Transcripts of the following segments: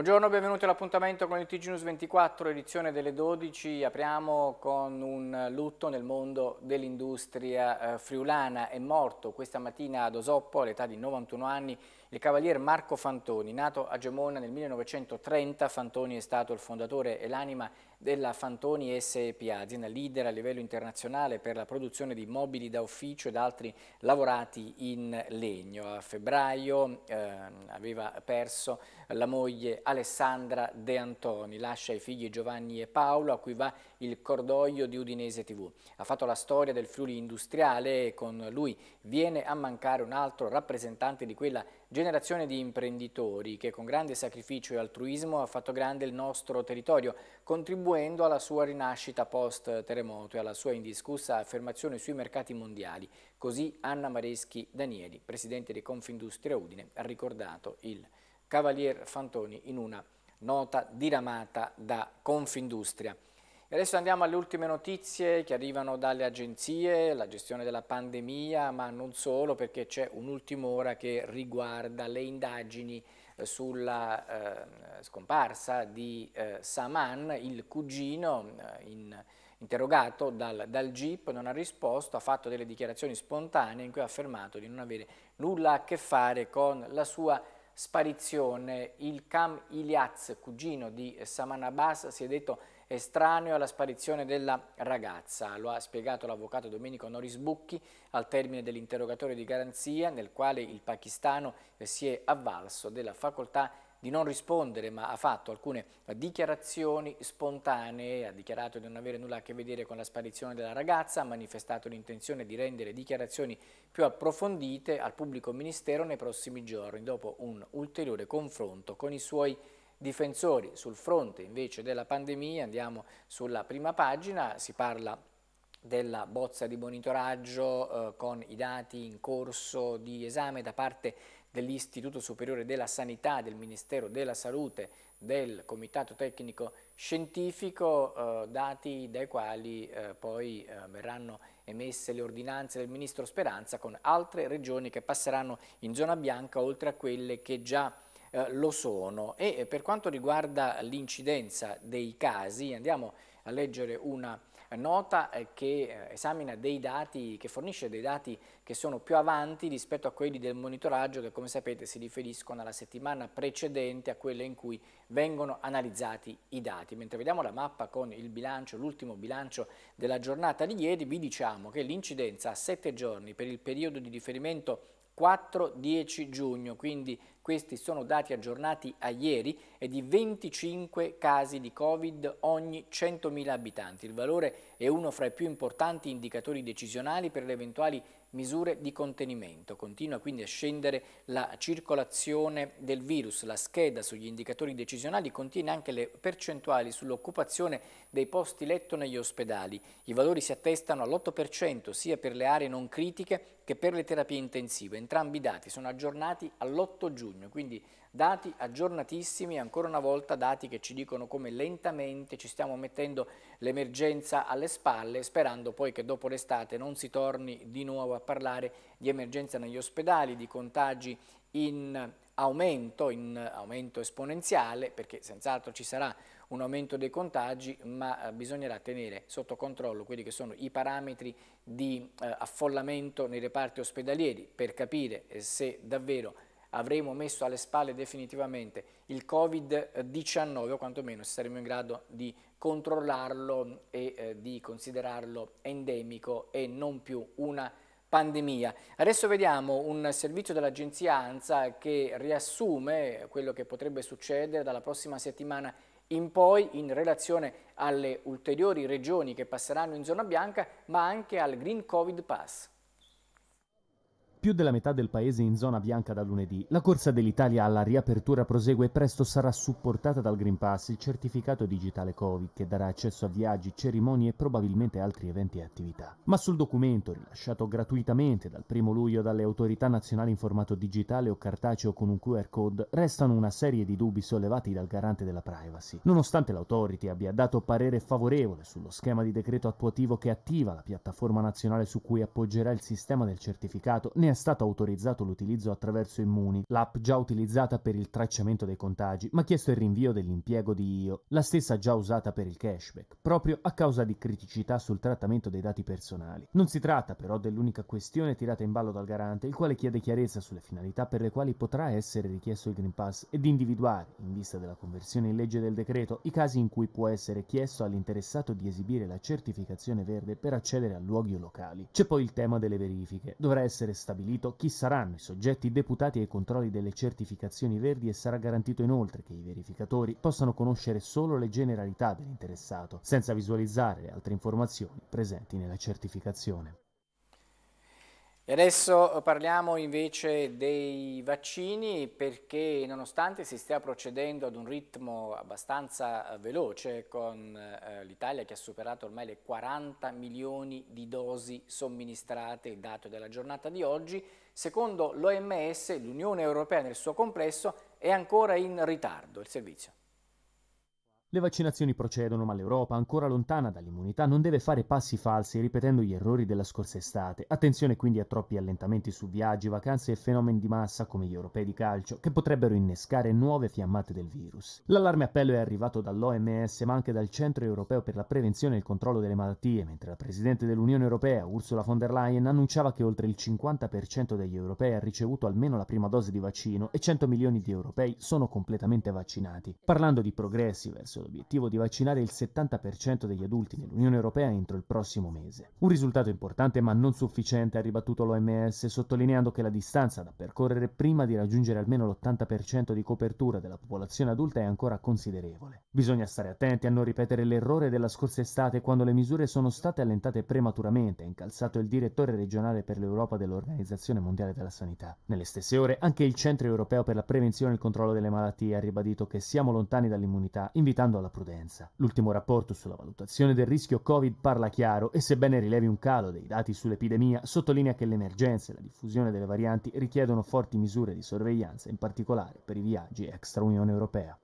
Buongiorno, benvenuti all'appuntamento con il TG News 24, edizione delle 12. Apriamo con un lutto nel mondo dell'industria eh, friulana. È morto questa mattina ad Osoppo, all'età di 91 anni, il cavalier Marco Fantoni. Nato a Gemona nel 1930, Fantoni è stato il fondatore e l'anima della Fantoni SPA, azienda leader a livello internazionale per la produzione di mobili da ufficio ed altri lavorati in legno. A febbraio eh, aveva perso la moglie Alessandra De Antoni, lascia i figli Giovanni e Paolo a cui va il cordoglio di Udinese TV. Ha fatto la storia del Friuli industriale e con lui viene a mancare un altro rappresentante di quella generazione di imprenditori che con grande sacrificio e altruismo ha fatto grande il nostro territorio, contribuendo alla sua rinascita post-terremoto e alla sua indiscussa affermazione sui mercati mondiali. Così Anna Mareschi Danieli, presidente di Confindustria Udine, ha ricordato il Cavalier Fantoni in una nota diramata da Confindustria. E adesso andiamo alle ultime notizie che arrivano dalle agenzie, la gestione della pandemia, ma non solo, perché c'è un'ultima ora che riguarda le indagini eh, sulla eh, scomparsa di eh, Saman, il cugino eh, in, interrogato dal, dal GIP, non ha risposto, ha fatto delle dichiarazioni spontanee in cui ha affermato di non avere nulla a che fare con la sua sparizione. Il Cam Iliaz, cugino di eh, Saman Abbas, si è detto estraneo alla sparizione della ragazza. Lo ha spiegato l'avvocato Domenico Norisbucchi al termine dell'interrogatorio di garanzia nel quale il pakistano si è avvalso della facoltà di non rispondere ma ha fatto alcune dichiarazioni spontanee, ha dichiarato di non avere nulla a che vedere con la sparizione della ragazza, ha manifestato l'intenzione di rendere dichiarazioni più approfondite al pubblico ministero nei prossimi giorni dopo un ulteriore confronto con i suoi difensori. Sul fronte invece della pandemia, andiamo sulla prima pagina, si parla della bozza di monitoraggio eh, con i dati in corso di esame da parte dell'Istituto Superiore della Sanità, del Ministero della Salute, del Comitato Tecnico Scientifico, eh, dati dai quali eh, poi eh, verranno emesse le ordinanze del Ministro Speranza con altre regioni che passeranno in zona bianca oltre a quelle che già eh, lo sono e eh, per quanto riguarda l'incidenza dei casi andiamo a leggere una nota eh, che esamina dei dati, che fornisce dei dati che sono più avanti rispetto a quelli del monitoraggio che come sapete si riferiscono alla settimana precedente a quella in cui vengono analizzati i dati. Mentre vediamo la mappa con il bilancio, l'ultimo bilancio della giornata di ieri, vi diciamo che l'incidenza a 7 giorni per il periodo di riferimento 4-10 giugno, quindi questi sono dati aggiornati a ieri, è di 25 casi di Covid ogni 100.000 abitanti. Il valore è uno fra i più importanti indicatori decisionali per le eventuali misure di contenimento. Continua quindi a scendere la circolazione del virus. La scheda sugli indicatori decisionali contiene anche le percentuali sull'occupazione dei posti letto negli ospedali. I valori si attestano all'8% sia per le aree non critiche che per le terapie intensive. Entrambi i dati sono aggiornati all'8 giugno, quindi dati aggiornatissimi, ancora una volta dati che ci dicono come lentamente ci stiamo mettendo l'emergenza alle spalle, sperando poi che dopo l'estate non si torni di nuovo a parlare di emergenza negli ospedali, di contagi in aumento, in aumento esponenziale, perché senz'altro ci sarà un aumento dei contagi, ma eh, bisognerà tenere sotto controllo quelli che sono i parametri di eh, affollamento nei reparti ospedalieri per capire eh, se davvero avremo messo alle spalle definitivamente il Covid-19 o quantomeno se saremo in grado di controllarlo e eh, di considerarlo endemico e non più una pandemia. Adesso vediamo un servizio dell'agenzia ANSA che riassume quello che potrebbe succedere dalla prossima settimana in poi in relazione alle ulteriori regioni che passeranno in zona bianca, ma anche al Green Covid Pass. Più della metà del paese in zona bianca da lunedì. La corsa dell'Italia alla riapertura prosegue e presto sarà supportata dal Green Pass, il certificato digitale Covid che darà accesso a viaggi, cerimonie e probabilmente altri eventi e attività. Ma sul documento, rilasciato gratuitamente dal 1 luglio dalle autorità nazionali in formato digitale o cartaceo con un QR code, restano una serie di dubbi sollevati dal garante della privacy. Nonostante l'autority abbia dato parere favorevole sullo schema di decreto attuativo che attiva la piattaforma nazionale su cui appoggerà il sistema del certificato, ne è stato autorizzato l'utilizzo attraverso Immuni, l'app già utilizzata per il tracciamento dei contagi, ma chiesto il rinvio dell'impiego di IO, la stessa già usata per il cashback, proprio a causa di criticità sul trattamento dei dati personali. Non si tratta però dell'unica questione tirata in ballo dal garante, il quale chiede chiarezza sulle finalità per le quali potrà essere richiesto il Green Pass e di individuare, in vista della conversione in legge del decreto, i casi in cui può essere chiesto all'interessato di esibire la certificazione verde per accedere a luoghi o locali. C'è poi il tema delle verifiche. Dovrà essere stabilito stabilito chi saranno i soggetti deputati ai controlli delle certificazioni verdi e sarà garantito inoltre che i verificatori possano conoscere solo le generalità dell'interessato, senza visualizzare le altre informazioni presenti nella certificazione. E adesso parliamo invece dei vaccini perché nonostante si stia procedendo ad un ritmo abbastanza eh, veloce con eh, l'Italia che ha superato ormai le 40 milioni di dosi somministrate, il dato della giornata di oggi, secondo l'OMS l'Unione Europea nel suo complesso è ancora in ritardo il servizio. Le vaccinazioni procedono, ma l'Europa, ancora lontana dall'immunità, non deve fare passi falsi ripetendo gli errori della scorsa estate. Attenzione quindi a troppi allentamenti su viaggi, vacanze e fenomeni di massa come gli europei di calcio, che potrebbero innescare nuove fiammate del virus. L'allarme appello è arrivato dall'OMS, ma anche dal Centro europeo per la prevenzione e il controllo delle malattie, mentre la Presidente dell'Unione europea, Ursula von der Leyen, annunciava che oltre il 50% degli europei ha ricevuto almeno la prima dose di vaccino e 100 milioni di europei sono completamente vaccinati. Parlando di progressi verso premesso l'obiettivo di vaccinare il 70% degli adulti nell'Unione Europea entro il prossimo mese. Un risultato importante ma non sufficiente, ha ribattuto l'OMS, sottolineando che la distanza da percorrere prima di raggiungere almeno l'80% di copertura della popolazione adulta è ancora considerevole. Bisogna stare attenti a non ripetere l'errore della scorsa estate quando le misure sono state allentate prematuramente, ha incalzato il direttore regionale per l'Europa dell'Organizzazione Mondiale della Sanità. Nelle stesse ore anche il Centro Europeo per la Prevenzione e il Controllo delle Malattie ha ribadito che siamo lontani dall'immunità, invitando esortando alla prudenza. L'ultimo rapporto sulla valutazione del rischio Covid parla chiaro e sebbene rilevi un calo dei dati sull'epidemia, sottolinea che l'emergenza e la diffusione delle varianti richiedono forti misure di sorveglianza, in particolare per i viaggi extra Unione Europea.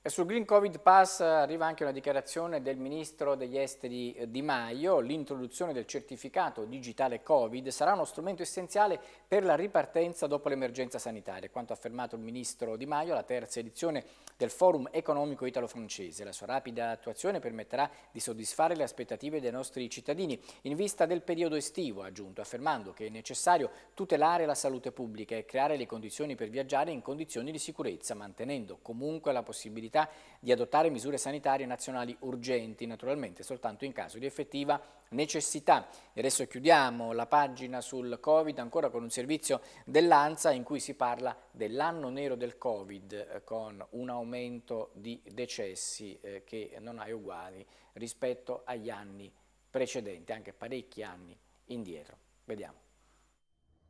E sul Green Covid Pass arriva anche una dichiarazione del Ministro degli Esteri eh, Di Maio. L'introduzione del certificato digitale Covid sarà uno strumento essenziale per la ripartenza dopo l'emergenza sanitaria. Quanto ha affermato il Ministro Di Maio la terza edizione del Forum economico italo-francese. La sua rapida attuazione permetterà di soddisfare le aspettative dei nostri cittadini in vista del periodo estivo, ha aggiunto, affermando che è necessario tutelare la salute pubblica e creare le condizioni per viaggiare in condizioni di sicurezza, mantenendo comunque la possibilità di adottare misure sanitarie nazionali urgenti, naturalmente soltanto in caso di effettiva necessità. E adesso chiudiamo la pagina sul Covid ancora con un servizio dell'ANSA in cui si parla dell'anno nero del Covid eh, con un aumento aumento di decessi eh, che non ha uguali rispetto agli anni precedenti, anche parecchi anni indietro. Vediamo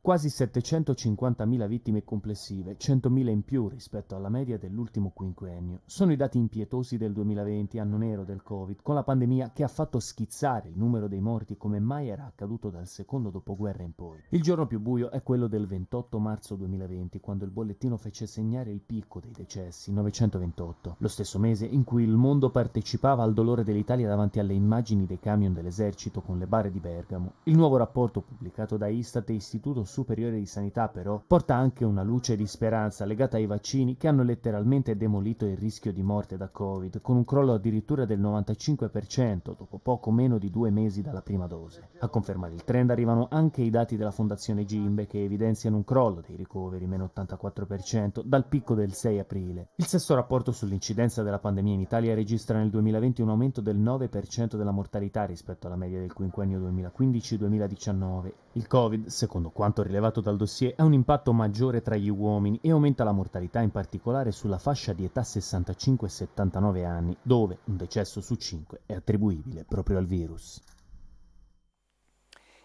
quasi 750.000 vittime complessive, 100.000 in più rispetto alla media dell'ultimo quinquennio. Sono i dati impietosi del 2020, anno nero del Covid, con la pandemia che ha fatto schizzare il numero dei morti come mai era accaduto dal secondo dopoguerra in poi. Il giorno più buio è quello del 28 marzo 2020, quando il bollettino fece segnare il picco dei decessi, 928, lo stesso mese in cui il mondo partecipava al dolore dell'Italia davanti alle immagini dei camion dell'esercito con le bare di Bergamo. Il nuovo rapporto pubblicato da Istat e Istituto su Superiore di Sanità, però, porta anche una luce di speranza legata ai vaccini che hanno letteralmente demolito il rischio di morte da Covid, con un crollo addirittura del 95% dopo poco meno di due mesi dalla prima dose. A confermare il trend arrivano anche i dati della Fondazione Gimbe che evidenziano un crollo dei ricoveri, meno 84%, dal picco del 6 aprile. Il sesto rapporto sull'incidenza della pandemia in Italia registra nel 2020 un aumento del 9% della mortalità rispetto alla media del quinquennio 2015-2019 il Covid, secondo quanto rilevato dal dossier, ha un impatto maggiore tra gli uomini e aumenta la mortalità in particolare sulla fascia di età 65-79 anni, dove un decesso su 5 è attribuibile proprio al virus.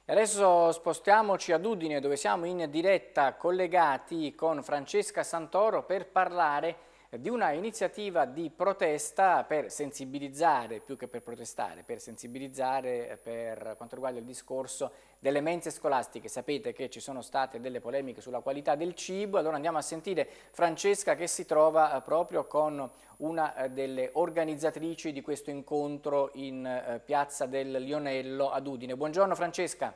E adesso spostiamoci ad Udine dove siamo in diretta collegati con Francesca Santoro per parlare di di una iniziativa di protesta per sensibilizzare, più che per protestare, per sensibilizzare eh, per quanto riguarda il discorso delle mense scolastiche. Sapete che ci sono state delle polemiche sulla qualità del cibo, allora andiamo a sentire Francesca che si trova eh, proprio con una eh, delle organizzatrici di questo incontro in piazza del Lionello ad Udine. Buongiorno Francesca.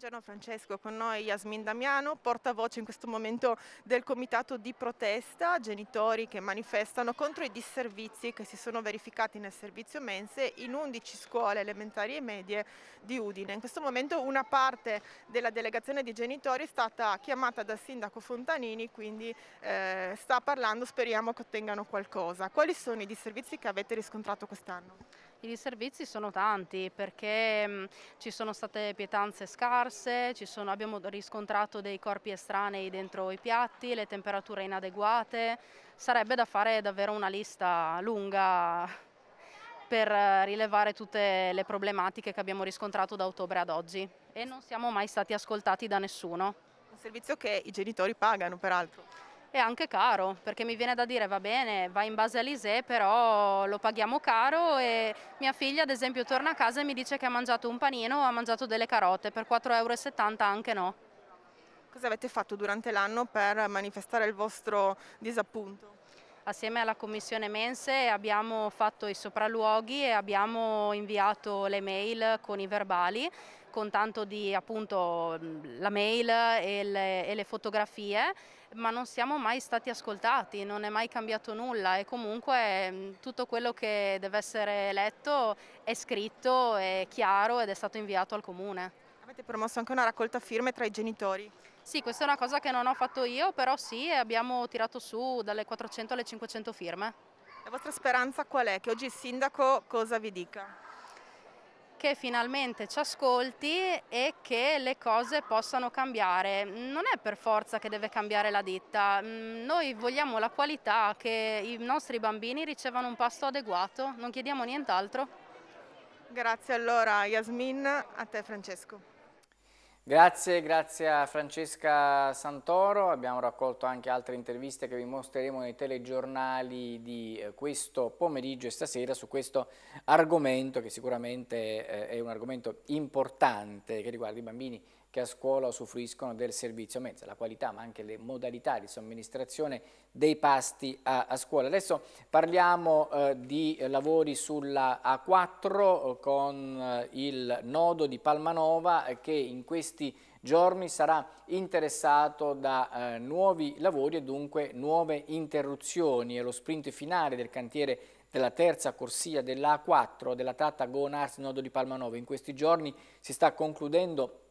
Buongiorno Francesco, con noi Yasmin Damiano, portavoce in questo momento del comitato di protesta, genitori che manifestano contro i disservizi che si sono verificati nel servizio mense in 11 scuole elementari e medie di Udine. In questo momento una parte della delegazione di genitori è stata chiamata dal sindaco Fontanini, quindi eh, sta parlando, speriamo che ottengano qualcosa. Quali sono i disservizi che avete riscontrato quest'anno? I disservizi sono tanti perché mm, ci sono state pietanze scarse, sono, abbiamo riscontrato dei corpi estranei dentro i piatti, le temperature inadeguate, sarebbe da fare davvero una lista lunga per eh, rilevare tutte le problematiche che abbiamo riscontrato da ottobre ad oggi e non siamo mai stati ascoltati da nessuno. Un servizio che i genitori pagano peraltro è anche caro, perché mi viene da dire va bene, va in base all'ISE, però lo paghiamo caro e mia figlia ad esempio torna a casa e mi dice che ha mangiato un panino o ha mangiato delle carote, per 4,70 euro anche no. Cosa avete fatto durante l'anno per manifestare il vostro disappunto? assieme alla Commissione Mense abbiamo fatto i sopralluoghi e abbiamo inviato le mail con i verbali con tanto di appunto la mail e le, e le fotografie ma non siamo mai stati ascoltati, non è mai cambiato nulla e comunque tutto quello che deve essere letto è scritto, è chiaro ed è stato inviato al comune. Avete promosso anche una raccolta firme tra i genitori? Sì, questa è una cosa che non ho fatto io, però sì, abbiamo tirato su dalle 400 alle 500 firme. La vostra speranza qual è? Che oggi il sindaco cosa vi dica? che finalmente ci ascolti e che le cose possano cambiare. Non è per forza che deve cambiare la ditta, mm, noi vogliamo la qualità, che i nostri bambini ricevano un pasto adeguato, non chiediamo nient'altro. Grazie allora Yasmin, a te Francesco. Grazie, grazie a Francesca Santoro, abbiamo raccolto anche altre interviste che vi mostreremo nei telegiornali di eh, questo pomeriggio e stasera su questo argomento che sicuramente eh, è un argomento importante che riguarda i bambini che a scuola usufruiscono del servizio, mentre la qualità ma anche le modalità di somministrazione dei pasti a, a scuola. Adesso parliamo eh, di lavori sulla A4 eh, con eh, il nodo di Palmanova eh, che in questi giorni sarà interessato da eh, nuovi lavori e dunque nuove interruzioni e lo sprint finale del cantiere della terza corsia della A4 della tratta Go Nodo di Palmanova. In questi giorni si sta concludendo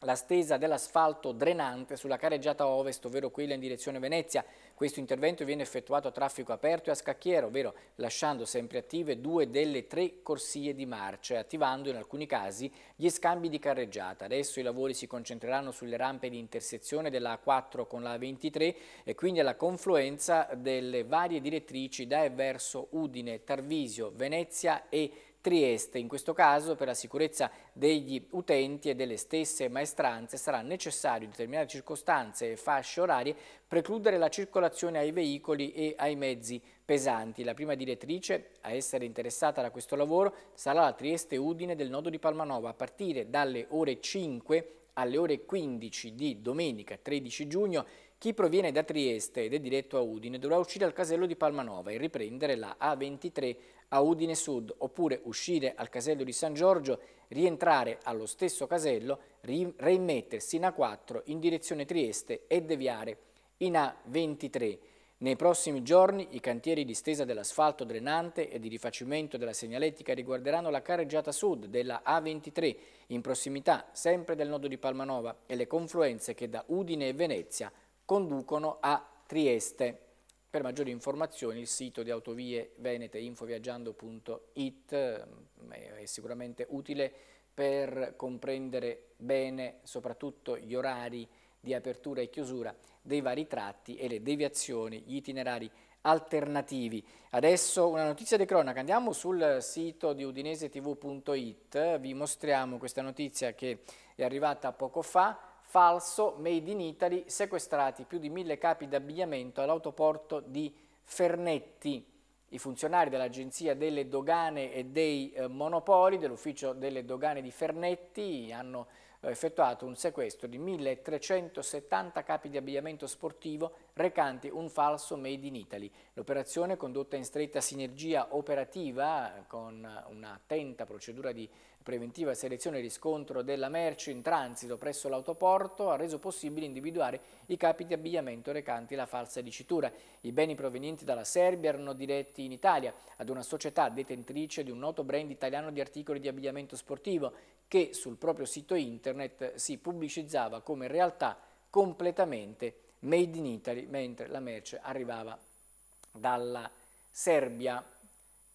la stesa dell'asfalto drenante sulla careggiata ovest, ovvero quella in direzione Venezia. Questo intervento viene effettuato a traffico aperto e a scacchiere, ovvero lasciando sempre attive due delle tre corsie di marcia attivando in alcuni casi gli scambi di carreggiata. Adesso i lavori si concentreranno sulle rampe di intersezione della A4 con la A23 e quindi alla confluenza delle varie direttrici da e verso Udine, Tarvisio, Venezia e Venezia Trieste. In questo caso per la sicurezza degli utenti e delle stesse maestranze sarà necessario in determinate circostanze e fasce orarie precludere la circolazione ai veicoli e ai mezzi pesanti. La prima direttrice a essere interessata da questo lavoro sarà la Trieste-Udine del nodo di Palmanova a partire dalle ore 5 alle ore 15 di domenica 13 giugno chi proviene da Trieste ed è diretto a Udine dovrà uscire al casello di Palmanova e riprendere la A23 a Udine Sud, oppure uscire al casello di San Giorgio, rientrare allo stesso casello, reimmettersi in A4 in direzione Trieste e deviare in A23. Nei prossimi giorni i cantieri di stesa dell'asfalto drenante e di rifacimento della segnaletica riguarderanno la carreggiata sud della A23 in prossimità sempre del nodo di Palmanova e le confluenze che da Udine e Venezia conducono a Trieste. Per maggiori informazioni il sito di autovie venete infoviaggiando.it mm, è sicuramente utile per comprendere bene soprattutto gli orari di apertura e chiusura dei vari tratti e le deviazioni, gli itinerari alternativi. Adesso una notizia di cronaca, andiamo sul sito di udinesetv.it, vi mostriamo questa notizia che è arrivata poco fa, falso, made in Italy, sequestrati più di mille capi d'abbigliamento all'autoporto di Fernetti. I funzionari dell'Agenzia delle Dogane e dei eh, Monopoli, dell'ufficio delle Dogane di Fernetti, hanno eh, effettuato un sequestro di 1370 capi di abbigliamento sportivo recanti un falso made in Italy. L'operazione, condotta in stretta sinergia operativa con un'attenta procedura di preventiva selezione e riscontro della merce in transito presso l'autoporto ha reso possibile individuare i capi di abbigliamento recanti la falsa dicitura. I beni provenienti dalla Serbia erano diretti in Italia ad una società detentrice di un noto brand italiano di articoli di abbigliamento sportivo che sul proprio sito internet si pubblicizzava come realtà completamente made in Italy mentre la merce arrivava dalla Serbia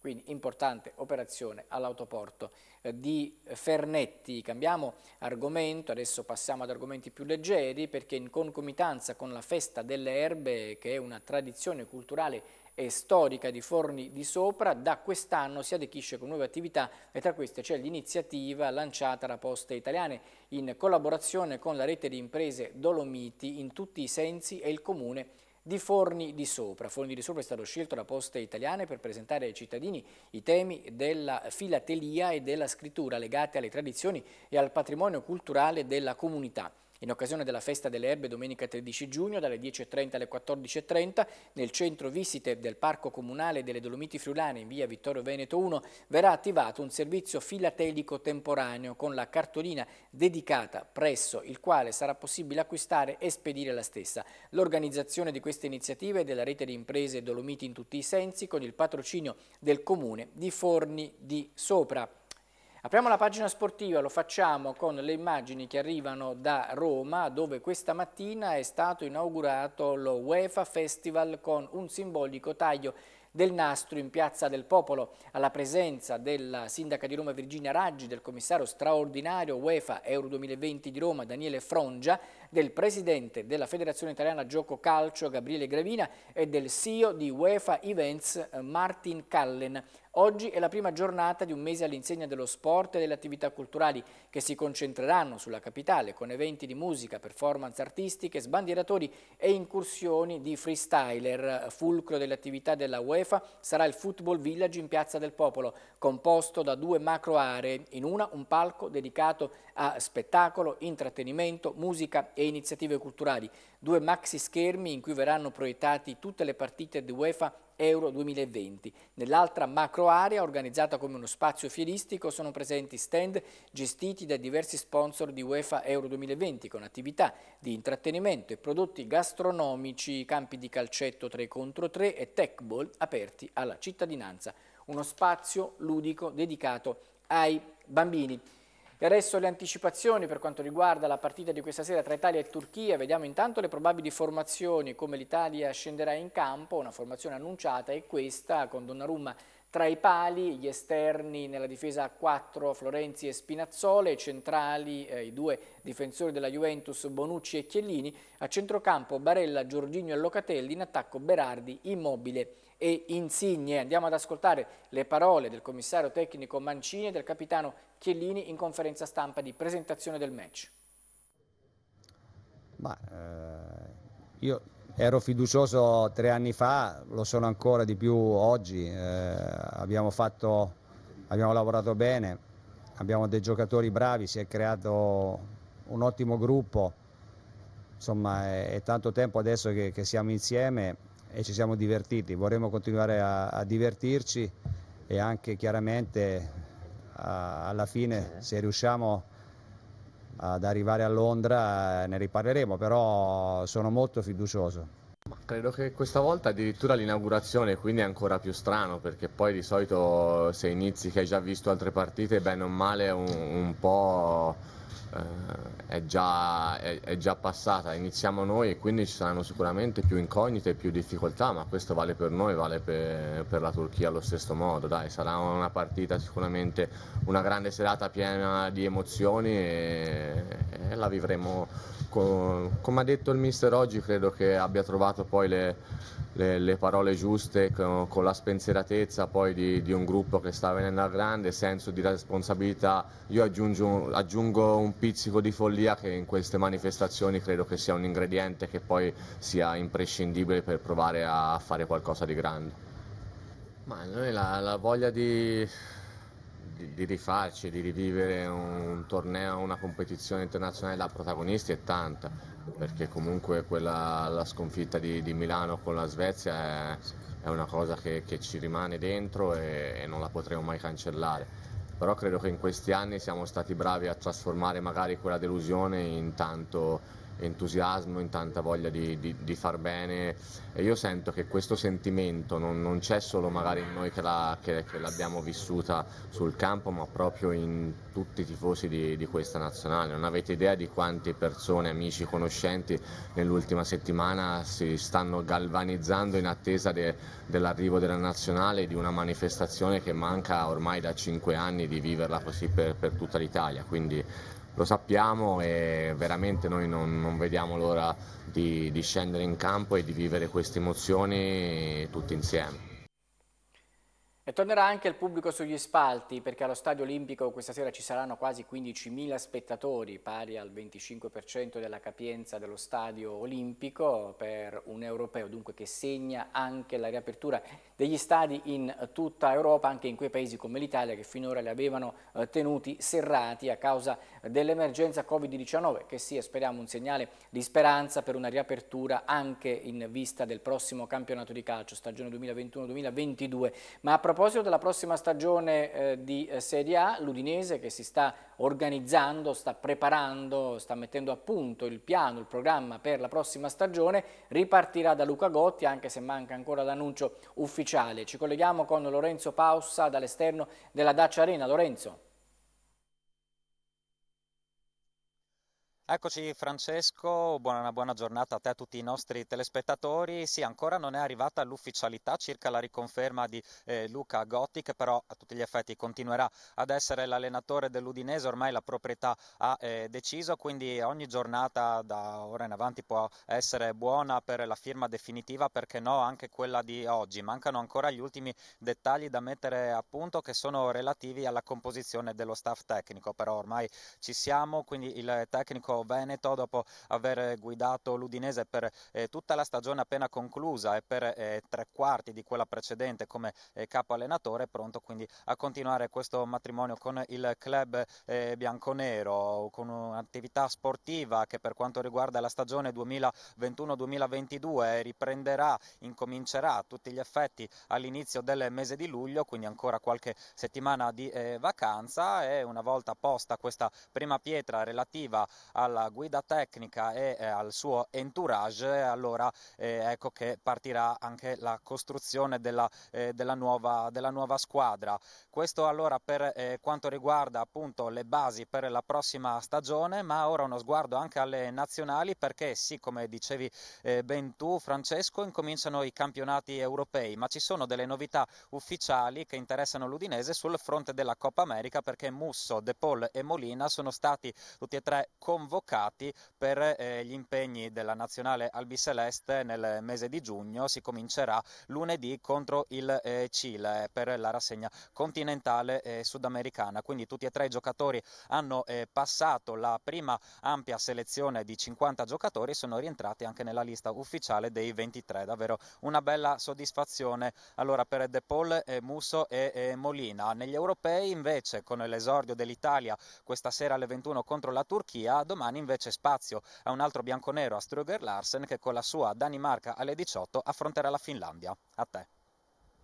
quindi importante operazione all'autoporto eh, di Fernetti. Cambiamo argomento, adesso passiamo ad argomenti più leggeri perché in concomitanza con la festa delle erbe che è una tradizione culturale e storica di Forni di Sopra, da quest'anno si adechisce con nuove attività e tra queste c'è l'iniziativa lanciata da Poste Italiane in collaborazione con la rete di imprese Dolomiti in tutti i sensi e il comune di di Forni di Sopra. Forni di Sopra è stato scelto da Poste Italiane per presentare ai cittadini i temi della filatelia e della scrittura legati alle tradizioni e al patrimonio culturale della comunità in occasione della Festa delle Erbe domenica 13 giugno dalle 10.30 alle 14.30 nel centro visite del Parco Comunale delle Dolomiti Friulane in via Vittorio Veneto 1 verrà attivato un servizio filatelico temporaneo con la cartolina dedicata presso il quale sarà possibile acquistare e spedire la stessa. L'organizzazione di queste iniziative è della rete di imprese Dolomiti in tutti i sensi con il patrocinio del comune di Forni di Sopra. Apriamo la pagina sportiva, lo facciamo con le immagini che arrivano da Roma dove questa mattina è stato inaugurato lo UEFA Festival con un simbolico taglio del nastro in Piazza del Popolo alla presenza della sindaca di Roma Virginia Raggi, del commissario straordinario UEFA Euro 2020 di Roma Daniele Frongia, del presidente della Federazione Italiana Gioco Calcio Gabriele Gravina e del CEO di UEFA Events Martin Callen. Oggi è la prima giornata di un mese all'insegna dello sport e delle attività culturali che si concentreranno sulla capitale con eventi di musica, performance artistiche, sbandieratori e incursioni di freestyler. Fulcro delle attività della UEFA sarà il Football Village in Piazza del Popolo, composto da due macro aree, in una un palco dedicato a spettacolo, intrattenimento, musica e iniziative culturali, due maxi schermi in cui verranno proiettati tutte le partite di UEFA Euro 2020. Nell'altra macroarea, organizzata come uno spazio fieristico, sono presenti stand gestiti da diversi sponsor di UEFA Euro 2020 con attività di intrattenimento e prodotti gastronomici, campi di calcetto 3 contro 3 e tech ball aperti alla cittadinanza. Uno spazio ludico dedicato ai bambini. E adesso le anticipazioni per quanto riguarda la partita di questa sera tra Italia e Turchia. Vediamo intanto le probabili formazioni, come l'Italia scenderà in campo. Una formazione annunciata è questa, con Donnarumma tra i pali, gli esterni nella difesa a 4 Florenzi e Spinazzole, centrali eh, i due difensori della Juventus Bonucci e Chiellini, a centrocampo Barella, Giorginio e Locatelli, in attacco Berardi, Immobile e Insigne. Andiamo ad ascoltare le parole del commissario tecnico Mancini e del capitano Chiellini in conferenza stampa di presentazione del match. Ma, eh, io ero fiducioso tre anni fa, lo sono ancora di più oggi. Eh, abbiamo, fatto, abbiamo lavorato bene, abbiamo dei giocatori bravi, si è creato un ottimo gruppo. Insomma, è, è tanto tempo adesso che, che siamo insieme e ci siamo divertiti, vorremmo continuare a, a divertirci e anche chiaramente a, alla fine se riusciamo ad arrivare a Londra eh, ne riparleremo, però sono molto fiducioso. Credo che questa volta addirittura l'inaugurazione, quindi è ancora più strano, perché poi di solito se inizi che hai già visto altre partite, bene o male un, un po' Eh, è già, è, è, già, passata, iniziamo noi e quindi ci saranno sicuramente più incognite e più difficoltà, ma questo vale per noi, vale per, per, la Turchia allo stesso modo, dai, sarà una partita sicuramente una grande serata piena di emozioni e, e la vivremo, con, come ha detto il mister oggi, credo che abbia trovato poi le le, le parole giuste, con, con, la spensieratezza poi di, di, un gruppo che sta venendo a grande, senso di responsabilità. Io aggiungo, aggiungo un pizzico di follia che in queste manifestazioni credo che sia un ingrediente che poi sia imprescindibile per provare a fare qualcosa di grande. Ma noi la, la voglia di, di, di, rifarci, di rivivere un torneo, una competizione internazionale da protagonisti è tanta perché comunque quella, la sconfitta di, di, Milano con la Svezia è, è una cosa che, che, ci rimane dentro e, e non la potremo mai cancellare. Però credo che in questi anni siamo stati bravi a trasformare magari quella delusione in tanto entusiasmo, in tanta voglia di, di, di far bene e io sento che questo sentimento non, non c'è solo magari in noi che, la, che, che, l'abbiamo vissuta sul campo ma proprio in tutti i tifosi di, di, questa nazionale, non avete idea di quante persone, amici, conoscenti nell'ultima settimana si stanno galvanizzando in attesa de, dell'arrivo della nazionale di una manifestazione che manca ormai da cinque anni di viverla così per, per tutta l'Italia, quindi lo sappiamo e veramente noi non, non vediamo l'ora di, di scendere in campo e di vivere queste emozioni tutti insieme. E tornerà anche il pubblico sugli spalti perché allo Stadio Olimpico questa sera ci saranno quasi 15.000 spettatori, pari al 25% della capienza dello Stadio Olimpico per un europeo, dunque che segna anche la riapertura degli stadi in tutta Europa, anche in quei paesi come l'Italia che finora li avevano eh, tenuti serrati a causa dell'emergenza Covid-19, che sia speriamo un segnale di speranza per una riapertura anche in vista del prossimo campionato di calcio, stagione 2021-2022, ma a proposito della prossima stagione eh, di eh, Serie A, l'Udinese che si sta organizzando, sta preparando, sta mettendo a punto il piano, il programma per la prossima stagione, ripartirà da Luca Gotti anche se manca ancora l'annuncio ufficiale. Ci colleghiamo con Lorenzo Paussa dall'esterno della Dacia Arena. Lorenzo. Eccoci Francesco, buona, buona, giornata a te e a tutti i nostri telespettatori. Sì, ancora non è arrivata l'ufficialità circa la riconferma di eh, Luca Gotti, che però a tutti gli effetti continuerà ad essere l'allenatore dell'Udinese, ormai la proprietà ha eh, deciso, quindi ogni giornata da ora in avanti può essere buona per la firma definitiva, perché no anche quella di oggi. Mancano ancora gli ultimi dettagli da mettere a punto che sono relativi alla composizione dello staff tecnico, però ormai ci siamo, quindi il tecnico veneto dopo aver guidato l'Udinese per eh, tutta la stagione appena conclusa e per eh, tre quarti di quella precedente come eh, capo allenatore, pronto quindi a continuare questo matrimonio con il club eh, bianconero, con un'attività sportiva che per quanto riguarda la stagione 2021-2022 riprenderà, incomincerà a tutti gli effetti all'inizio del mese di luglio, quindi ancora qualche settimana di eh, vacanza e una volta posta questa prima pietra relativa a alla guida tecnica e eh, al suo entourage, allora eh, ecco che partirà anche la costruzione della, eh, della, nuova, della nuova, squadra. Questo allora per eh, quanto riguarda appunto le basi per la prossima stagione, ma ora uno sguardo anche alle nazionali perché sì, come dicevi eh, ben tu Francesco, incominciano i campionati europei, ma ci sono delle novità ufficiali che interessano l'Udinese sul fronte della Coppa America perché Musso, De Paul e Molina sono stati tutti e tre convocati convocati per eh, gli impegni della nazionale albiceleste nel mese di giugno. Si comincerà lunedì contro il eh, Cile per la rassegna continentale eh, sudamericana. Quindi tutti e tre i giocatori hanno eh, passato la prima ampia selezione di 50 giocatori e sono rientrati anche nella lista ufficiale dei 23. Davvero una bella soddisfazione allora, per De Paul, eh, Musso e eh, Molina. Negli europei invece con l'esordio dell'Italia questa sera alle 21 contro la Turchia, domani domani invece spazio a un altro bianconero, a Struger Larsen, che con la sua Danimarca alle 18 affronterà la Finlandia. A te.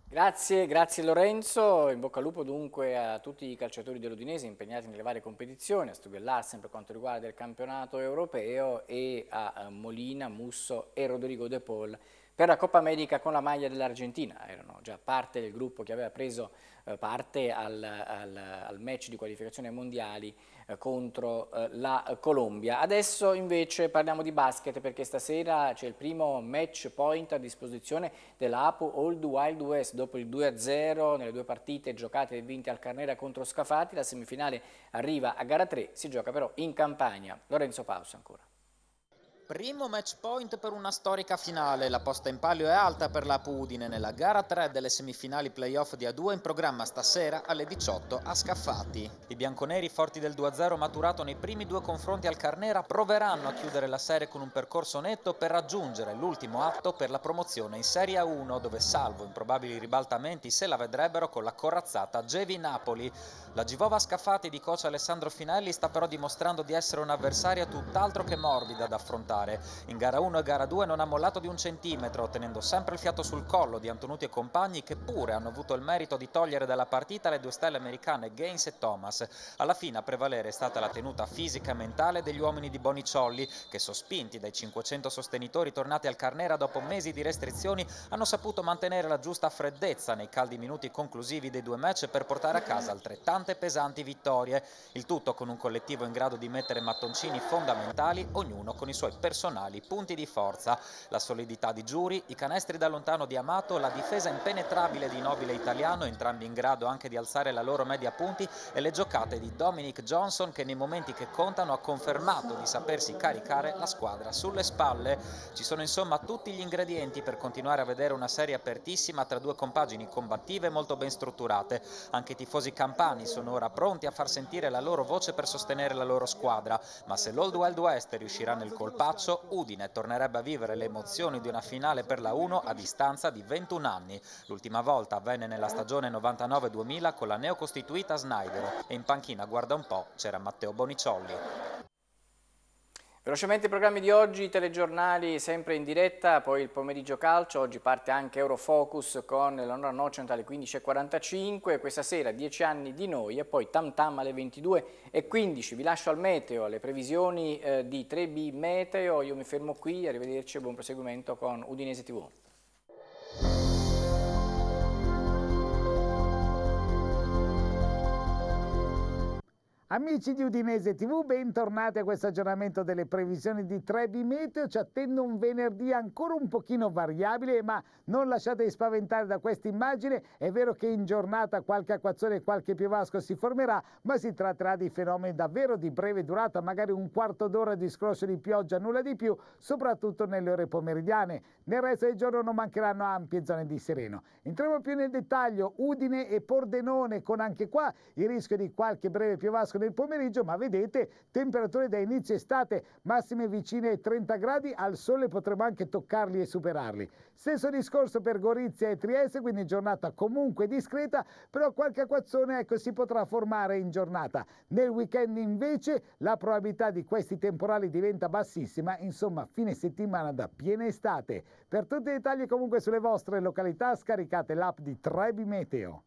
Grazie, grazie Lorenzo, in bocca al lupo dunque a tutti i calciatori dell'Udinese impegnati nelle varie competizioni, a Stubio Larsen per quanto riguarda il campionato europeo e a eh, Molina, Musso e Rodrigo De Paul per la Coppa America con la maglia dell'Argentina, erano già parte del gruppo che aveva preso eh, parte al, al, al, match di qualificazione mondiali eh, contro eh, la Colombia. Adesso invece parliamo di basket perché stasera c'è il primo match point a disposizione dell'APU Old Wild West dopo il 2-0 nelle due partite giocate e vinte al Carnera contro Scafati, la semifinale arriva a gara 3, si gioca però in Campania. Lorenzo Pausa ancora. Primo match point per una storica finale, la posta in palio è alta per la Pudine nella gara 3 delle semifinali playoff di A2 in programma stasera alle 18 a Scaffati. I bianconeri forti del 2-0 maturato nei primi due confronti al Carnera proveranno a chiudere la serie con un percorso netto per raggiungere l'ultimo atto per la promozione in Serie A1 dove salvo improbabili ribaltamenti se la vedrebbero con la corazzata Gevi Napoli. La Givova Scaffati di coach Alessandro Finelli sta però dimostrando di essere un'avversaria tutt'altro che morbida da affrontare. In gara 1 e gara 2 non ha mollato di un centimetro, tenendo sempre il fiato sul collo di Antonuti e compagni che pure hanno avuto il merito di togliere dalla partita le due stelle americane Gaines e Thomas. Alla fine a prevalere è stata la tenuta fisica e mentale degli uomini di Bonicciolli che sospinti dai 500 sostenitori tornati al Carnera dopo mesi di restrizioni hanno saputo mantenere la giusta freddezza nei caldi minuti conclusivi dei due match per portare a casa altrettante sette pesanti vittorie, il tutto con un collettivo in grado di mettere mattoncini fondamentali, ognuno con i suoi personali punti di forza, la solidità di Giuri, i canestri da lontano di Amato, la difesa impenetrabile di Nobile Italiano, entrambi in grado anche di alzare la loro media punti e le giocate di Dominic Johnson che nei momenti che contano ha confermato di sapersi caricare la squadra sulle spalle. Ci sono insomma tutti gli ingredienti per continuare a vedere una serie apertissima tra due compagini combattive molto ben strutturate. Anche i tifosi campani sono ora pronti a far sentire la loro voce per sostenere la loro squadra, ma se l'Old Wild West riuscirà nel colpaccio, Udine tornerebbe a vivere le emozioni di una finale per la 1 a distanza di 21 anni. L'ultima volta avvenne nella stagione 99-2000 con la neocostituita Snyder e in panchina, guarda un po', c'era Matteo Boniciolli. Velocemente i programmi di oggi, i telegiornali sempre in diretta, poi il pomeriggio calcio, oggi parte anche Eurofocus con Leonora Nocent alle 15.45, questa sera 10 anni di noi e poi Tam Tam alle 22.15. Vi lascio al meteo, alle previsioni eh, di 3B Meteo, io mi fermo qui, arrivederci e buon proseguimento con Udinese TV. Amici di Udinese TV, bentornati a questo aggiornamento delle previsioni di Trevi Meteo. Ci attendo un venerdì ancora un pochino variabile, ma non lasciatevi spaventare da questa immagine. È vero che in giornata qualche acquazzone e qualche piovasco si formerà, ma si tratterà di fenomeni davvero di breve durata, magari un quarto d'ora di scrosso di pioggia, nulla di più, soprattutto nelle ore pomeridiane. Nel resto del giorno non mancheranno ampie zone di sereno. Entriamo più nel dettaglio, Udine e Pordenone, con anche qua il rischio di qualche breve piovasco nel pomeriggio, ma vedete temperature da inizio estate, massime vicine ai 30 gradi, al sole potremo anche toccarli e superarli. Stesso discorso per Gorizia e Trieste, quindi giornata comunque discreta, però qualche acquazzone ecco, si potrà formare in giornata. Nel weekend invece la probabilità di questi temporali diventa bassissima, insomma fine settimana da piena estate. Per tutti i dettagli comunque sulle vostre località scaricate l'app di Trebi Meteo.